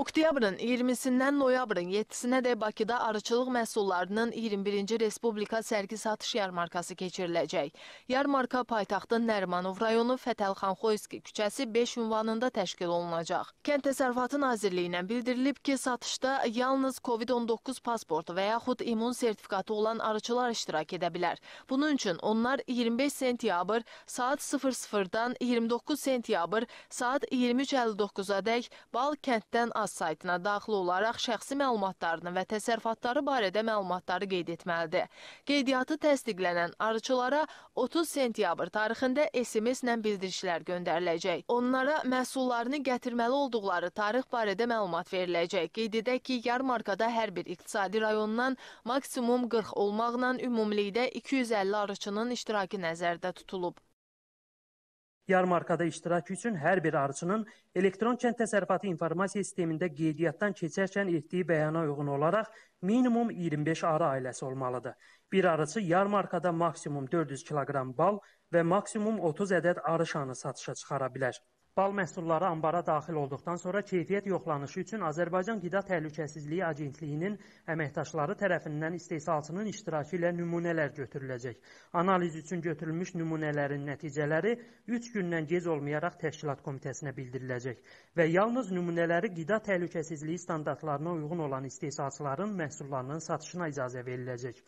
Oktyabrın 20-sindən noyabrın 7-sinə də Bakıda arıçılıq məhsullarının 21-ci Respublika sərgi satış yarmarkası keçiriləcək. Yarmarka paytaxtın Nərmanov rayonu Fətəlxanxoyski küçəsi 5 ünvanında təşkil olunacaq. Kənd Təsərrüfatı Nazirliyindən bildirilib ki, satışda yalnız COVID-19 pasportu və yaxud immun sertifikatı olan arıçılar iştirak edə bilər. Bunun üçün onlar 25 sentyabr saat 00-dan 29 sentyabr saat 23.59-a dək Bal kənddən az Qaz saytına daxil olaraq şəxsi məlumatlarını və təsərrüfatları barədə məlumatları qeyd etməlidir. Qeydiyyatı təsdiqlənən arıçılara 30 sentyabr tarixində SMS-lə bildirişlər göndəriləcək. Onlara məhsullarını gətirməli olduqları tarix barədə məlumat veriləcək. Qeyd edək ki, yarmarkada hər bir iqtisadi rayondan maksimum 40 olmaqla ümumilikdə 250 arıçının iştirakı nəzərdə tutulub yarmarkada iştirak üçün hər bir arıçının elektron kənd təsərrüfatı informasiya sistemində qeydiyyatdan keçərkən etdiyi bəyana uyğun olaraq minimum 25 arı ailəsi olmalıdır. Bir arıçı yarmarkada maksimum 400 kiloqram bal və maksimum 30 ədəd arı şanı satışa çıxara bilər. Bal məhsulları ambara daxil olduqdan sonra keyfiyyət yoxlanışı üçün Azərbaycan Qida Təhlükəsizliyi Agentliyinin əməkdaşları tərəfindən istehsalçının iştirakı ilə nümunələr götürüləcək. Analiz üçün götürülmüş nümunələrin nəticələri 3 gündən gec olmayaraq təşkilat komitəsinə bildiriləcək və yalnız nümunələri qida təhlükəsizliyi standartlarına uyğun olan istehsalçıların məhsullarının satışına icazə veriləcək.